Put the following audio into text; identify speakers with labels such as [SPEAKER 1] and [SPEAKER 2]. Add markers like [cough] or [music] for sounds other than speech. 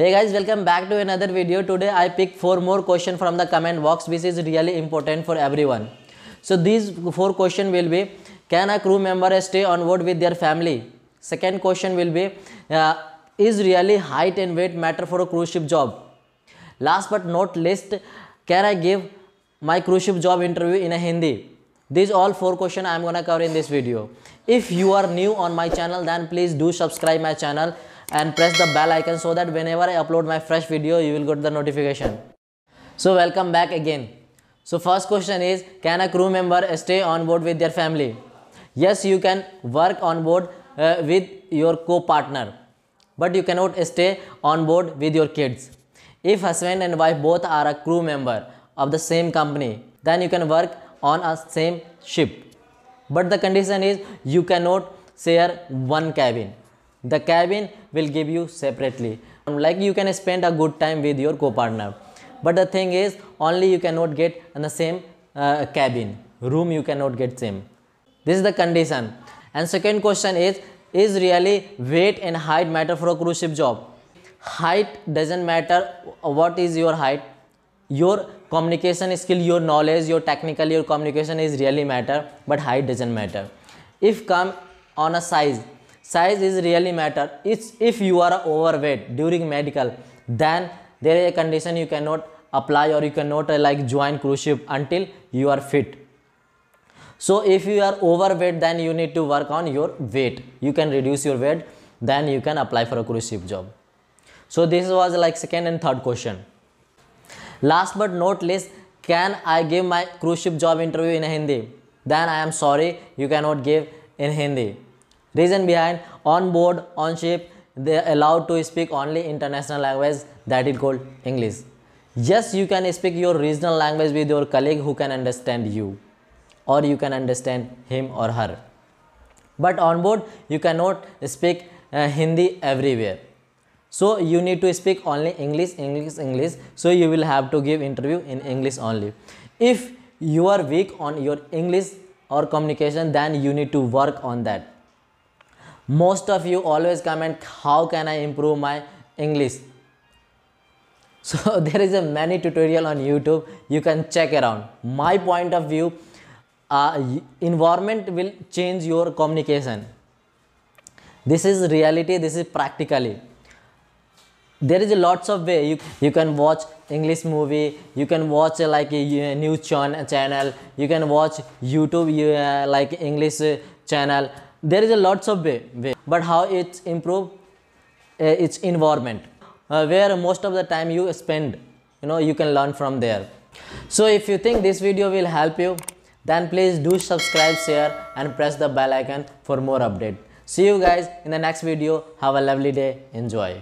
[SPEAKER 1] hey guys welcome back to another video today i picked four more questions from the comment box which is really important for everyone so these four questions will be can a crew member stay on board with their family second question will be uh, is really height and weight matter for a cruise ship job last but not least can i give my cruise ship job interview in a hindi these all four questions i am gonna cover in this video if you are new on my channel then please do subscribe my channel and press the bell icon so that whenever I upload my fresh video, you will get the notification. So welcome back again. So first question is, can a crew member stay on board with their family? Yes, you can work on board uh, with your co-partner, but you cannot stay on board with your kids. If husband and wife both are a crew member of the same company, then you can work on a same ship. But the condition is you cannot share one cabin the cabin will give you separately like you can spend a good time with your co-partner but the thing is only you cannot get in the same uh, cabin room you cannot get same this is the condition and second question is is really weight and height matter for a cruise ship job height doesn't matter what is your height your communication skill your knowledge your technical your communication is really matter but height doesn't matter if come on a size size is really matter it's if you are overweight during medical then there is a condition you cannot apply or you cannot uh, like join cruise ship until you are fit so if you are overweight then you need to work on your weight you can reduce your weight then you can apply for a cruise ship job so this was like second and third question last but not least can i give my cruise ship job interview in hindi then i am sorry you cannot give in hindi Reason behind on board, on ship, they are allowed to speak only international language that is called English. Yes, you can speak your regional language with your colleague who can understand you or you can understand him or her. But on board, you cannot speak uh, Hindi everywhere. So you need to speak only English, English, English. So you will have to give interview in English only. If you are weak on your English or communication, then you need to work on that most of you always comment how can i improve my english [laughs] so [laughs] there is a many tutorial on youtube you can check around my point of view uh, environment will change your communication this is reality this is practically there is lots of way you, you can watch english movie you can watch uh, like a, uh, news ch channel you can watch youtube uh, like english uh, channel there is a lots of way, way but how it improve uh, its environment uh, where most of the time you spend you know you can learn from there so if you think this video will help you then please do subscribe share and press the bell icon for more update see you guys in the next video have a lovely day enjoy